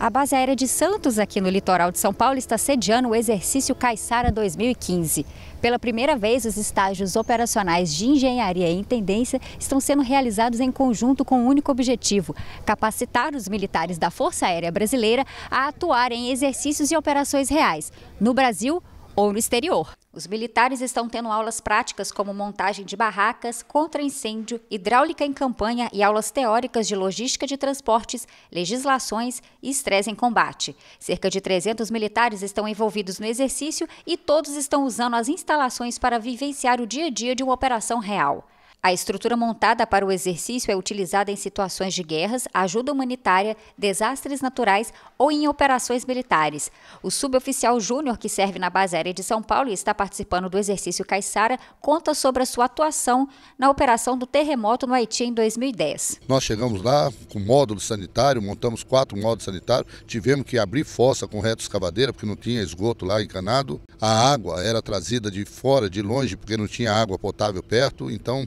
A Base Aérea de Santos, aqui no litoral de São Paulo, está sediando o exercício Caixara 2015. Pela primeira vez, os estágios operacionais de engenharia e intendência estão sendo realizados em conjunto com um único objetivo: capacitar os militares da Força Aérea Brasileira a atuar em exercícios e operações reais no Brasil, ou no exterior. Os militares estão tendo aulas práticas como montagem de barracas, contra-incêndio, hidráulica em campanha e aulas teóricas de logística de transportes, legislações e estresse em combate. Cerca de 300 militares estão envolvidos no exercício e todos estão usando as instalações para vivenciar o dia a dia de uma operação real. A estrutura montada para o exercício é utilizada em situações de guerras, ajuda humanitária, desastres naturais ou em operações militares. O suboficial Júnior, que serve na base aérea de São Paulo e está participando do exercício Caiçara, conta sobre a sua atuação na operação do terremoto no Haiti em 2010. Nós chegamos lá com módulo sanitário, montamos quatro módulos sanitários, tivemos que abrir fossa com reto escavadeira, porque não tinha esgoto lá encanado. A água era trazida de fora, de longe, porque não tinha água potável perto, então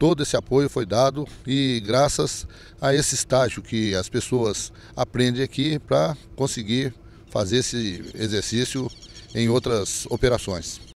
todo esse apoio foi dado e graças a esse estágio que as pessoas aprendem aqui para conseguir fazer esse exercício em outras operações.